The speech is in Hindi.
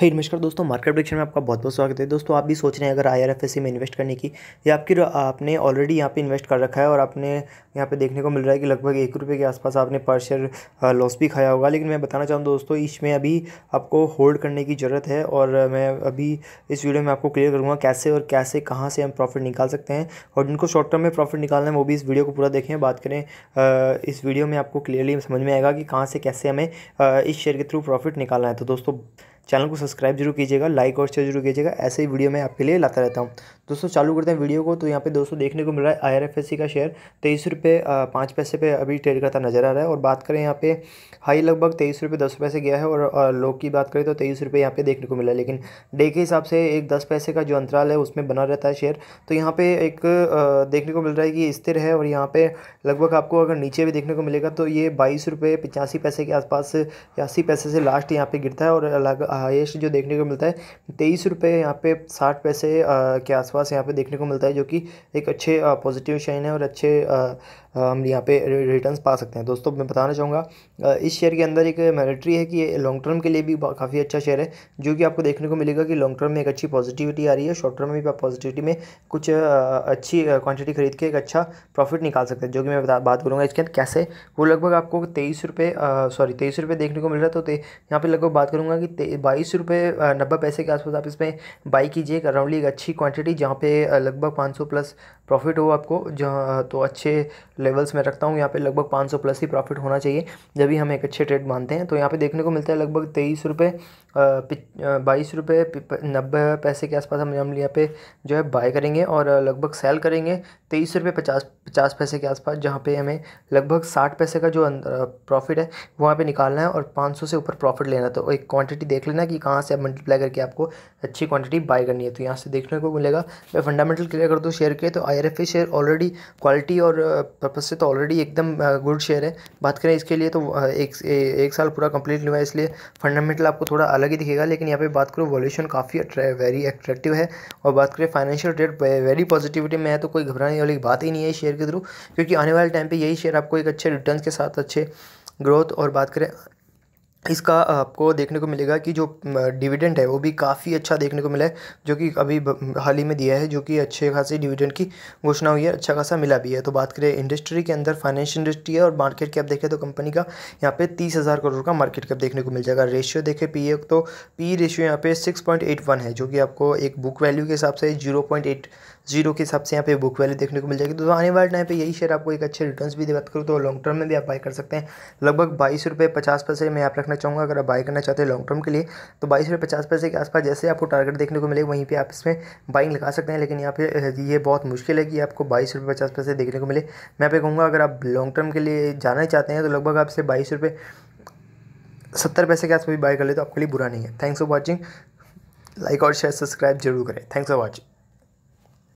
हे hey, नमस्कार दोस्तों मार्केट प्रिडिक्शन में आपका बहुत बहुत स्वागत है दोस्तों आप भी सोच रहे हैं अगर आई में इन्वेस्ट करने की या आपकी आपने ऑलरेडी यहाँ पे इन्वेस्ट कर रखा है और आपने यहाँ पे देखने को मिल रहा है कि लगभग एक रुपये के आसपास आपने पर शेयर लॉस भी खाया होगा लेकिन मैं बताना चाहूँ दोस्तों इसमें अभी आपको होल्ड करने की ज़रूरत है और मैं अभी इस वीडियो में आपको क्लियर करूँगा कैसे और कैसे कहाँ से हम प्रॉफिट निकाल सकते हैं और जिनको शॉर्ट टर्म में प्रॉफिट निकालना है वो भी इस वीडियो को पूरा देखें बात करें इस वीडियो में आपको क्लियरली समझ में आएगा कि कहाँ से कैसे हमें इस शेयर के थ्रू प्रॉफिट निकालना है तो दोस्तों चैनल को सब्सक्राइब जरूर कीजिएगा लाइक और शेयर जरूर कीजिएगा ऐसे ही वीडियो मैं आपके लिए लाता रहता हूँ दोस्तों चालू करते हैं वीडियो को तो यहाँ पे दोस्तों देखने को मिल रहा है आईआरएफएससी का शेयर तेईस रुपये पाँच पैसे पे अभी ट्रेड करता नजर आ रहा है और बात करें यहाँ पे हाई लगभग तेईस रुपये दस पैसे गया है और लो की बात करें तो तेईस रुपये यहाँ पे देखने को मिला है लेकिन डे के हिसाब से एक दस पैसे का जो अंतराल है उसमें बना रहता है शेयर तो यहाँ पर एक देखने को मिल रहा है कि स्थिर है और यहाँ पर लगभग आपको अगर नीचे भी देखने को मिलेगा तो ये बाईस रुपये पचासी पैसे के आसपास अस्सी पैसे से लास्ट यहाँ पर गिरता है और हाइस्ट जो देखने को मिलता है तेईस रुपये यहाँ पे साठ पैसे के आसपास आसपास यहाँ पे देखने को मिलता है जो कि एक अच्छे पॉजिटिव शाइन है और अच्छे हम यहाँ पे रिटर्न्स पा सकते हैं दोस्तों मैं बताना चाहूँगा इस शेयर के अंदर एक मेरिटरी है कि लॉन्ग टर्म के लिए भी काफ़ी अच्छा शेयर है जो कि आपको देखने को मिलेगा कि लॉन्ग टर्म में एक अच्छी पॉजिटिविटी आ रही है शॉर्ट टर्म में भी आप पॉजिटिविटी में कुछ अच्छी क्वान्टिटी खरीद के एक अच्छा प्रॉफिट निकाल सकते हैं जो कि मैं बात करूँगा इसके अंदर कैसे वो लगभग आपको तेईस सॉरी तेईस देखने को मिल रहा है तो यहाँ पर लगभग बात करूँगा कि बाईस रुपये नब्बे पैसे के आसपास आप इसमें बाई कीजिए अराउंडली एक अच्छी क्वान्टिटी यहाँ पे लगभग पाँच सौ प्लस प्रॉफिट हो आपको जहाँ तो अच्छे लेवल्स में रखता हूँ यहाँ पे लगभग 500 प्लस ही प्रॉफिट होना चाहिए जब भी हम एक अच्छे ट्रेड मानते हैं तो यहाँ पे देखने को मिलता है लगभग तेईस रुपये बाईस रुपये नब्बे पैसे के आसपास हम हम यहाँ पे जो है बाय करेंगे और लगभग सेल करेंगे तेईस रुपये पचास पचास पैसे के आसपास जहाँ पे हमें लगभग साठ पैसे का जो प्रॉफिट है वहाँ पे निकालना है और पाँच से ऊपर प्रॉफिट लेना तो एक क्वान्टिटी देख लेना कि कहाँ से आप मल्टीप्लाई करके आपको अच्छी क्वान्टिटी बाय करनी है तो यहाँ से देखने को मिलेगा मैं फंडामेंटल क्लियर कर दूँ शेयर के तो I I share already quality और पर्पज uh, से तो ऑलरेडी एकदम गुड uh, शेयर है बात करें इसके लिए तो uh, एक एक साल पूरा कंप्लीट हुआ है इसलिए फंडामेंटल आपको थोड़ा अलग ही दिखेगा लेकिन यहाँ पे बात करूँ वॉल्यूशन काफ़ी वेरी अट्रैक्टिव है और बात करें फाइनेंशियल रेट वेरी पॉजिटिविटी में है तो कोई घबराने वाली बात ही नहीं है शेयर के थ्रू क्योंकि आने वाले टाइम पर यही शेयर आपको एक अच्छे रिटर्न के साथ अच्छे ग्रोथ और बात करें इसका आपको देखने को मिलेगा कि जो डिविडेंड है वो भी काफ़ी अच्छा देखने को मिला है जो कि अभी हाल ही में दिया है जो कि अच्छे खासे डिविडेंड की घोषणा हुई है अच्छा खासा मिला भी है तो बात करें इंडस्ट्री के अंदर फाइनेंशियल इंडस्ट्री है और मार्केट कैप देखें तो कंपनी का यहाँ पे तीस हज़ार करोड़ का मार्केट कैप देखने को मिल जाएगा रेशियो देखें पी तो पी रेशियो यहाँ पे सिक्स पॉइंट एट वन है जो कि आपको एक बुक वैल्यू के हिसाब से जीरो पॉइंट एट जीरो के हिसाब से यहाँ पे बुक वैल्यू देखने को मिल जाएगी तो आने वाले टाइम पे यही शेयर आपको एक अच्छे रिटर्न्स भी बात करूँ तो लॉन्ग टर्म में भी आप बाय कर सकते हैं लगभग बाईस रुपये पचास पैसे में आप रखना चाहूँगा अगर आप बाय करना चाहते हैं लॉन्ग टर्म के लिए तो बाईस रुपये पचास पैसे के आसपास जैसे आपको टारगेट देखने को मिलेगा वहीं पर आप इसमें बाइंग लगा सकते हैं लेकिन यहाँ पे ये बहुत मुश्किल है कि आपको बाईस रुपये पचास पैसे देखने को मिले मैं पे कहूँगा अगर आप लॉन्ग टर्म के लिए जाना चाहते हैं तो लगभग आपसे बाईस रुपये सत्तर पैसे के आसपास भी बाय कर ले तो आपके लिए बुरा नहीं है थैंक्स फॉर वॉचिंग लाइक और शेयर सब्सक्राइब जरूर करें थैंक्स फॉर वॉचिंग